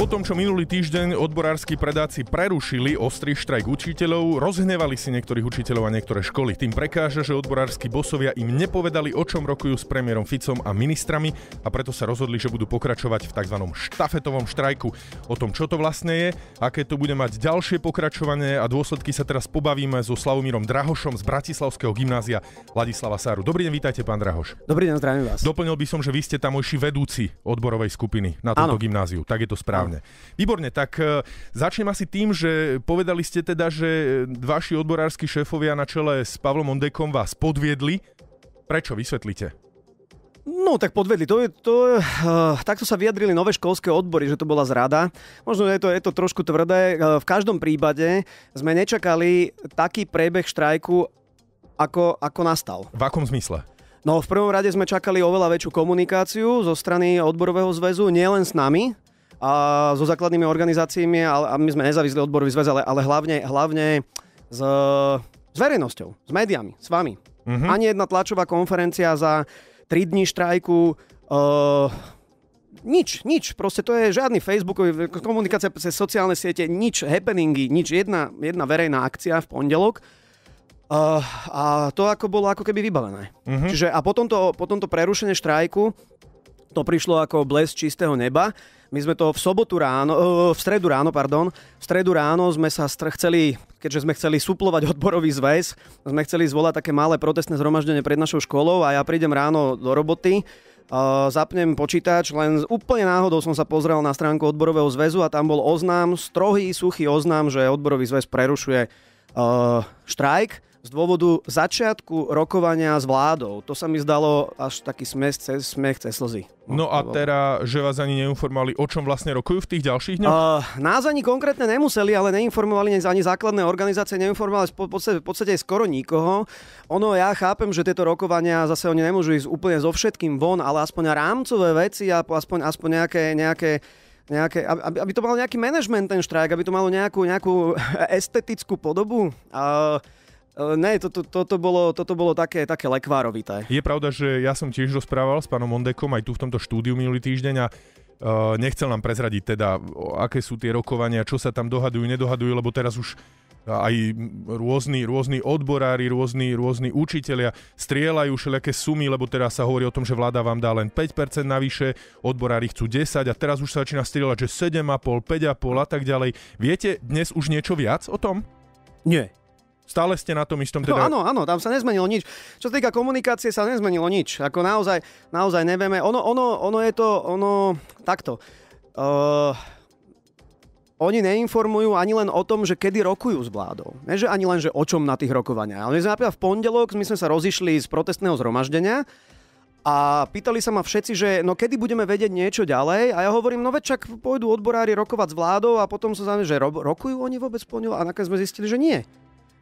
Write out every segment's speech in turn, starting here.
Po tom, čo minulý týždeň odborársky predáci prerušili ostrý štrajk učiteľov, rozhnevali si niektorých učiteľov a niektoré školy. Tým prekáža, že odborársky bosovia im nepovedali, o čom rokujú s premiérom Ficom a ministrami a preto sa rozhodli, že budú pokračovať v tzv. štafetovom štrajku. O tom, čo to vlastne je, aké to bude mať ďalšie pokračovanie a dôsledky sa teraz pobavíme so Slavomírom Drahošom z Bratislavského gymnázia Ladislava Sáru. Dobrý deň, vítajte pán Drahoš. Dobrý deň, zdravím vás. Doplnil by som, že vy ste tamojší vedúci odborovej skupiny na tomto gymnáziu. Tak je to správne. Výborne. Výborne, tak e, začnem asi tým, že povedali ste teda, že e, vaši odborársky šéfovia na čele s Pavlom Ondekom vás podviedli. Prečo? Vysvetlite. No, tak podvedli. To je, to, uh, takto sa vyjadrili nové školské odbory, že to bola zrada. Možno je to, je to trošku tvrdé. Uh, v každom prípade sme nečakali taký prebeh štrajku, ako, ako nastal. V akom zmysle? No, v prvom rade sme čakali oveľa väčšiu komunikáciu zo strany odborového zväzu, nielen s nami, a so základnými organizáciami, ale, a my sme nezávislý odborový zväz, ale, ale hlavne, hlavne s, s verejnosťou, s médiami, s vami. Mm-hmm. Ani jedna tlačová konferencia za 3 dní štrajku... Uh, nič, nič. Proste to je žiadny Facebookový, komunikácia cez sociálne siete, nič, happeningy, nič. Jedna, jedna verejná akcia v pondelok. Uh, a to ako bolo ako keby vybavené. Uh-huh. Čiže a potom to, potom to prerušenie štrajku, to prišlo ako blesk čistého neba. My sme to v sobotu ráno, e, v stredu ráno, pardon, v stredu ráno sme sa str- chceli keďže sme chceli suplovať odborový zväz, sme chceli zvolať také malé protestné zhromaždenie pred našou školou a ja prídem ráno do roboty, e, zapnem počítač, len úplne náhodou som sa pozrel na stránku odborového zväzu a tam bol oznám, strohý, suchý oznám, že odborový zväz prerušuje uh, štrajk z dôvodu začiatku rokovania s vládou. To sa mi zdalo až taký smech cez, smech cez slzy. No, no a teda, že vás ani neinformovali, o čom vlastne rokujú v tých ďalších dňoch? Uh, nás ani konkrétne nemuseli, ale neinformovali ani základné organizácie, neinformovali v podstate, v podstate skoro nikoho. Ono, ja chápem, že tieto rokovania, zase oni nemôžu ísť úplne so všetkým von, ale aspoň rámcové veci, a aspoň, aspoň nejaké, nejaké nejaké, aby, aby to mal nejaký management ten štrajk, aby to malo nejakú, nejakú estetickú podobu. Uh, Eh, ne, toto, to bolo, toto bolo také, také lekvárovité. Je pravda, že ja som tiež rozprával s pánom Ondekom aj tu v tomto štúdiu minulý týždeň a Uh, nechcel nám prezradiť teda, aké sú tie rokovania, čo sa tam dohadujú, nedohadujú, lebo teraz už eh, aj rôzni, rôzni odborári, rôzni, rôzni učitelia strieľajú všelijaké sumy, lebo teraz sa hovorí o tom, že vláda vám dá len 5% navyše, odborári chcú 10 a teraz už sa začína strieľať, že 7,5, 5,5 a tak ďalej. Viete dnes už niečo viac o tom? Nie, Stále ste na tom istom. Teda... No, áno, áno, tam sa nezmenilo nič. Čo sa týka komunikácie, sa nezmenilo nič. Ako naozaj, naozaj nevieme. Ono, ono, ono je to, ono, takto. Uh, oni neinformujú ani len o tom, že kedy rokujú s vládou. Ne, že ani len, že o čom na tých rokovaniach. Ale my sme napríklad v pondelok, my sme sa rozišli z protestného zhromaždenia a pýtali sa ma všetci, že no kedy budeme vedieť niečo ďalej a ja hovorím, no veď však pôjdu odborári rokovať s vládou a potom sa zaujímavé, že ro- rokujú oni vôbec po ňu a nakoniec sme zistili, že nie.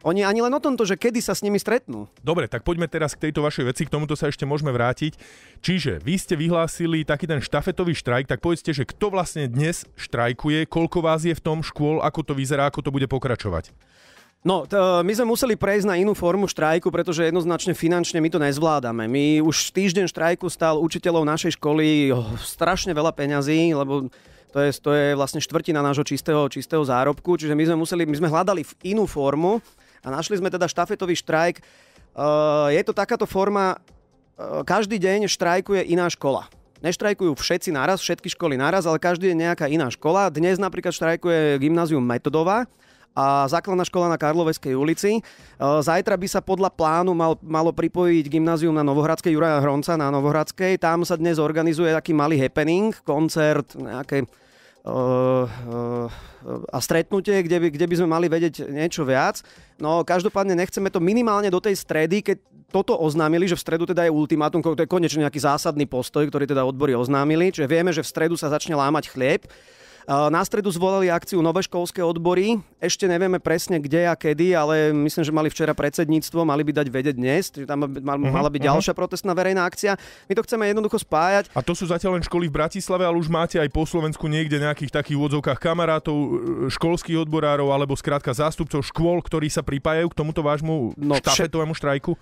Oni ani len o tomto, že kedy sa s nimi stretnú. Dobre, tak poďme teraz k tejto vašej veci, k tomuto sa ešte môžeme vrátiť. Čiže vy ste vyhlásili taký ten štafetový štrajk, tak povedzte, že kto vlastne dnes štrajkuje, koľko vás je v tom škôl, ako to vyzerá, ako to bude pokračovať. No, t- e, my sme museli prejsť na inú formu štrajku, pretože jednoznačne finančne my to nezvládame. My už týždeň štrajku stál učiteľov našej školy oh, strašne veľa peňazí, lebo to je, to je vlastne štvrtina nášho čistého, čistého zárobku, čiže my sme museli, my sme hľadali inú formu, a našli sme teda štafetový štrajk. E, je to takáto forma, e, každý deň štrajkuje iná škola. Neštrajkujú všetci naraz, všetky školy naraz, ale každý je nejaká iná škola. Dnes napríklad štrajkuje gymnázium Metodová, a základná škola na Karloveskej ulici. E, zajtra by sa podľa plánu mal, malo pripojiť gymnázium na Novohradskej Juraja Hronca na Novohradskej. Tam sa dnes organizuje taký malý happening, koncert, nejaké a stretnutie, kde by, kde by sme mali vedieť niečo viac. No každopádne nechceme to minimálne do tej stredy, keď toto oznámili, že v stredu teda je ultimátum, to je konečne nejaký zásadný postoj, ktorý teda odbory oznámili, čiže vieme, že v stredu sa začne lámať chlieb. Na stredu zvolali akciu Nové školské odbory. Ešte nevieme presne kde a kedy, ale myslím, že mali včera predsedníctvo, mali by dať vedieť dnes, že tam mhm, mala byť uh-huh. ďalšia protestná verejná akcia. My to chceme jednoducho spájať. A to sú zatiaľ len školy v Bratislave, ale už máte aj po Slovensku niekde nejakých takých úvodzovkách kamarátov, e, školských odborárov alebo skrátka zástupcov škôl, ktorí sa pripájajú k tomuto vášmu no, štafetovému štrajku? E,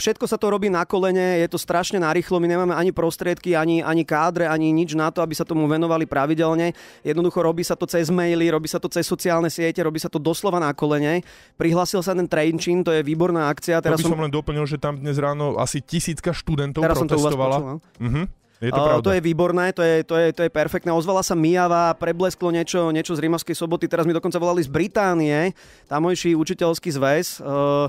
všetko sa to robí na kolene, je to strašne narýchlo, my nemáme ani prostriedky, ani, ani kádre, ani nič na to, aby sa tomu venovali pravidelne. Jednoducho robí sa to cez maily, robí sa to cez sociálne siete, robí sa to doslova na kolene. Prihlásil sa ten trainčín, to je výborná akcia. Teraz to by som, som len doplnil, že tam dnes ráno asi tisícka študentov Teraz protestovala. Som to mhm, Je to, to je výborné, to je, to je, to je perfektné. Ozvala sa Mijava, preblesklo niečo, niečo z Rímavskej soboty, teraz mi dokonca volali z Británie, tamojší učiteľský zväz. Uh,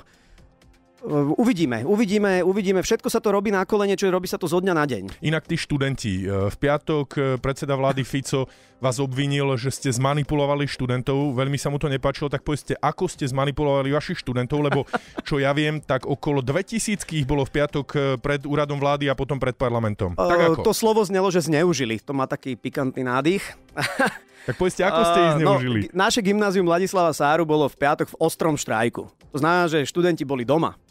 Uvidíme, uvidíme, uvidíme. Všetko sa to robí na kolene, čo robí sa to zo dňa na deň. Inak tí študenti. E, v piatok e, predseda vlády Fico vás obvinil, že ste zmanipulovali študentov. Veľmi sa mu to nepáčilo, tak povedzte, ako ste zmanipulovali vašich študentov, lebo čo ja viem, tak okolo 2000 ich bolo v piatok e, pred úradom vlády a potom pred parlamentom. tak ako? To slovo znelo, že zneužili. To má taký pikantný nádych. Tak povedzte, ako ste ich no, zneužili? no, naše gymnázium Ladislava Sáru bolo v piatok v ostrom štrajku. To znamená, že študenti boli doma.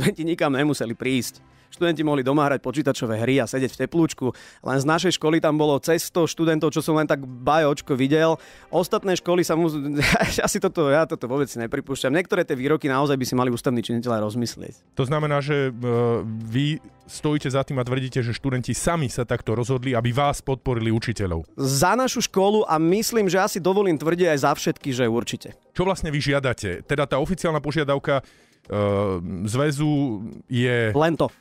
Študenti nikam nemuseli prísť. Študenti mohli doma hrať počítačové hry a sedieť v teplúčku. Len z našej školy tam bolo cez 100 študentov, čo som len tak bajočko videl. Ostatné školy sa mu... Asi toto, ja toto vôbec nepripúšťam. Niektoré tie výroky naozaj by si mali ústavní činiteľa rozmyslieť. To znamená, že e, vy stojíte za tým a tvrdíte, že študenti sami sa takto rozhodli, aby vás podporili učiteľov. Za našu školu a myslím, že asi dovolím tvrdiť aj za všetky, že určite. Čo vlastne vy žiadate? Teda tá oficiálna požiadavka Ehm, zväzu je... Len to.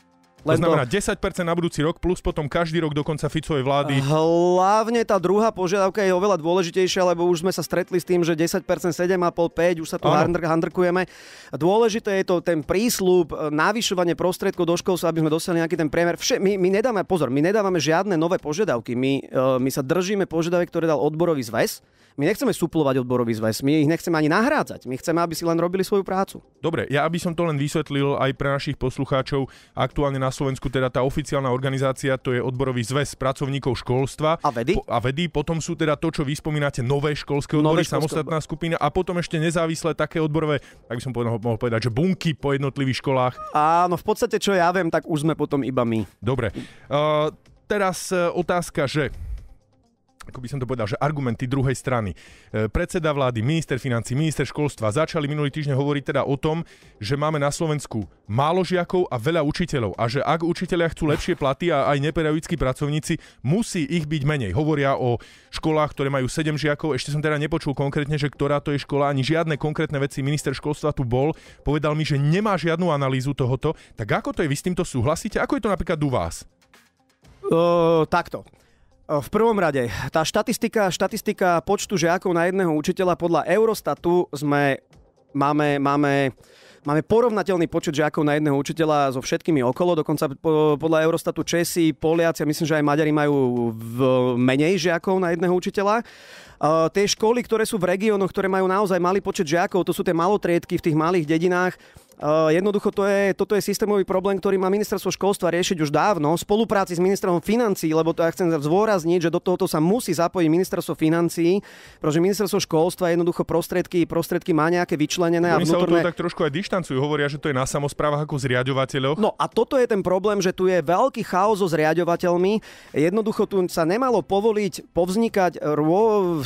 To znamená 10% na budúci rok plus potom každý rok dokonca Ficovej vlády. Hlavne tá druhá požiadavka je oveľa dôležitejšia, lebo už sme sa stretli s tým, že 10%, 7,5, 5, už sa tu handr- handrkujeme. Dôležité je to ten prísľub, e, navyšovanie prostriedkov do školstva, aby sme dosiahli nejaký ten priemer. Vše, my, my nedávame, pozor, my nedávame žiadne nové požiadavky. My, uh, my sa držíme požiadavek, ktoré dal odborový zväz. My nechceme suplovať odborový zväz, my ich nechceme ani nahrádzať, my chceme, aby si len robili svoju prácu. Dobre, ja aby som to len vysvetlil aj pre našich poslucháčov, aktuálne na na Slovensku teda tá oficiálna organizácia, to je odborový zväz pracovníkov školstva. A vedy? Po, a vedy, potom sú teda to, čo vy spomínate, nové školské odbory, nové školské samostatná skupina a potom ešte nezávislé také odborové, tak by som povedal, mohol povedať, že bunky po jednotlivých školách. Áno, v podstate, čo ja viem, tak už sme potom iba my. Dobre. Uh, teraz eh, otázka, že ako by som to povedal, že argumenty druhej strany. E, predseda vlády, minister financí, minister školstva začali minulý týždeň hovoriť teda o tom, že máme na Slovensku málo žiakov a veľa učiteľov a že ak učiteľia chcú lepšie platy a aj nepedagogickí pracovníci, musí ich byť menej. Hovoria o školách, ktoré majú 7 žiakov. Ešte som teda nepočul konkrétne, že ktorá to je škola, ani žiadne konkrétne veci. Minister školstva tu bol, povedal mi, že nemá žiadnu analýzu tohoto. Tak ako to je, vy s týmto súhlasíte? Ako je to napríklad u vás? Uh, takto. V prvom rade, tá štatistika, štatistika počtu žiakov na jedného učiteľa podľa Eurostatu sme, máme, máme Máme porovnateľný počet žiakov na jedného učiteľa so všetkými okolo, dokonca podľa Eurostatu Česi, Poliaci a myslím, že aj Maďari majú v menej žiakov na jedného učiteľa. Uh, tie školy, ktoré sú v regiónoch, ktoré majú naozaj malý počet žiakov, to sú tie malotriedky v tých malých dedinách, Eh, jednoducho to je, toto je systémový problém, ktorý má ministerstvo školstva riešiť už dávno v spolupráci s ministrom financí, lebo to ja chcem zvôrazniť, že do tohoto sa musí zapojiť ministerstvo financí, pretože ministerstvo školstva jednoducho prostriedky, prostriedky má nejaké vyčlenené. Oni a vnútorné... sa tak trošku aj dištancujú, hovoria, že to je na samozprávach ako zriadovateľov. No a toto je ten problém, že tu je veľký chaos so zriadovateľmi. Jednoducho tu sa nemalo povoliť povznikať,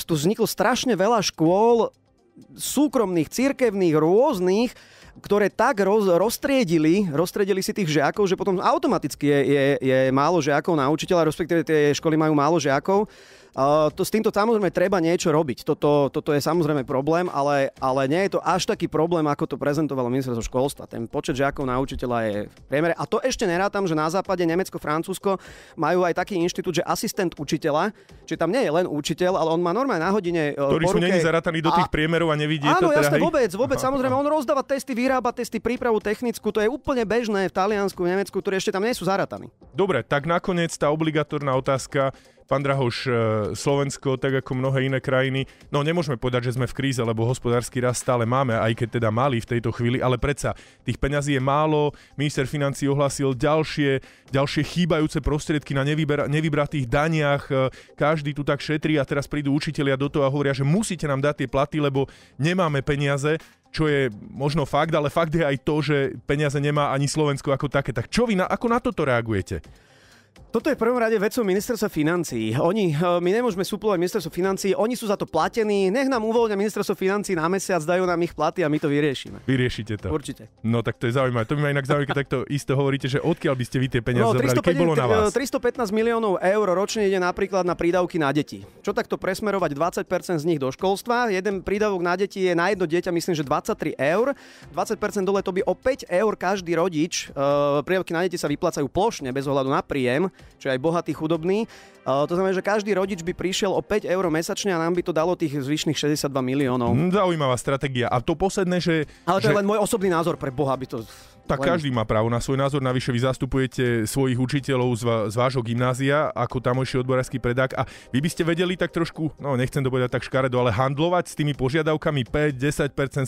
tu vzniklo strašne veľa škôl súkromných, cirkevných, rôznych, ktoré tak roz, roztriedili, roztriedili si tých žiakov, že potom automaticky je, je, je málo žiakov na učiteľa, respektíve tie školy majú málo žiakov Eh, to, s týmto samozrejme treba niečo robiť. Toto, toto je samozrejme problém, ale, ale nie je to až taký problém, ako to prezentovalo ministerstvo školstva. Ten počet žiakov na učiteľa je v priemere. A to ešte nerátam, že na západe Nemecko, Francúzsko majú aj taký inštitút, že asistent učiteľa, či tam nie je len učiteľ, ale on má normálne na hodine. Eh, Ktorý sú není zarataní do tých a, priemerov a nevidí áno, to. Áno, teda, jasné, vôbec, vôbec. Aha, samozrejme, aha. on rozdáva testy, vyrába testy, prípravu technickú. To je úplne bežné v Taliansku, v Nemecku, ktorí ešte tam nie sú zarátaní. Dobre, tak nakoniec tá obligatórna otázka, pán Drahoš, e, Slovensko, tak ako mnohé iné krajiny, no nemôžeme povedať, že sme v kríze, lebo hospodársky rast stále máme, aj keď teda mali v tejto chvíli, ale predsa tých peňazí je málo, minister financí ohlasil ďalšie, ďalšie chýbajúce prostriedky na nevybratých daniach, e, každý tu tak šetrí a teraz prídu učitelia do toho a hovoria, že musíte nám dať tie platy, lebo nemáme peniaze čo je možno fakt, ale fakt je aj to, že peniaze nemá ani Slovensko ako také. Tak čo vy, na, ako na toto reagujete? Toto je v prvom rade vecou ministerstva financí. Oni, e, my nemôžeme súplovať ministerstvo financí, oni sú za to platení, nech nám uvoľnia ministerstvo financí na mesiac, dajú nám ich platy a my to vyriešime. Vyriešite to. Určite. No tak to je zaujímavé. To by ma inak zaujímavé, keď takto isto hovoríte, že odkiaľ by ste vy tie peniaze no, zobrali, keď bolo na vás. 315 e, miliónov eur ročne ide napríklad na prídavky na deti. Čo takto presmerovať 20% z nich do školstva? Jeden prídavok na deti je na jedno dieťa, myslím, že 23 eur. 20% dole to by o 5 eur každý rodič. E, prídavky na deti sa vyplácajú plošne bez ohľadu na príjem príjem, čo je aj bohatý, chudobný. E, to znamená, že každý rodič by prišiel o 5 eur mesačne a nám by to dalo tých zvyšných 62 miliónov. Mm, zaujímavá stratégia. A to posledné, že... Ale to že... je len môj osobný názor pre Boha, by to... Tak Len... každý má právo na svoj názor, navyše vy zastupujete svojich učiteľov z, z vášho gymnázia ako tamojší odborársky predák a vy by ste vedeli tak trošku, no nechcem to povedať tak škaredo, ale handlovať s tými požiadavkami 5,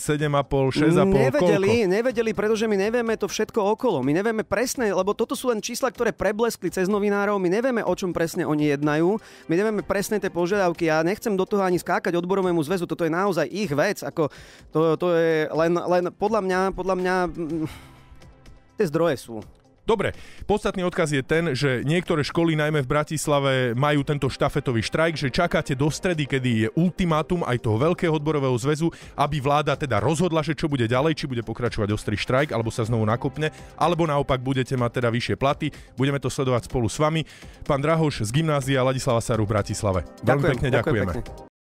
10%, 7,5, 6,5, Nevedeli, koľko? nevedeli, pretože my nevieme to všetko okolo. My nevieme presne, lebo toto sú len čísla, ktoré prebleskli cez novinárov, my nevieme, o čom presne oni jednajú, my nevieme presne tie požiadavky. Ja nechcem do toho ani skákať odborovému zväzu, toto je naozaj ich vec, ako to, to je len, len podľa mňa, podľa mňa mm, Tie zdroje sú. Dobre, podstatný odkaz je ten, že niektoré školy, najmä v Bratislave, majú tento štafetový štrajk, že čakáte do stredy, kedy je ultimátum aj toho Veľkého odborového zväzu, aby vláda teda rozhodla, že čo bude ďalej, či bude pokračovať ostrý štrajk, alebo sa znovu nakopne, alebo naopak budete mať teda vyššie platy. Budeme to sledovať spolu s vami. Pán Drahoš z gymnázia Ladislava Saru v Bratislave. Veľmi ďakujem, pekne ďakujeme. Ďakujem pekne.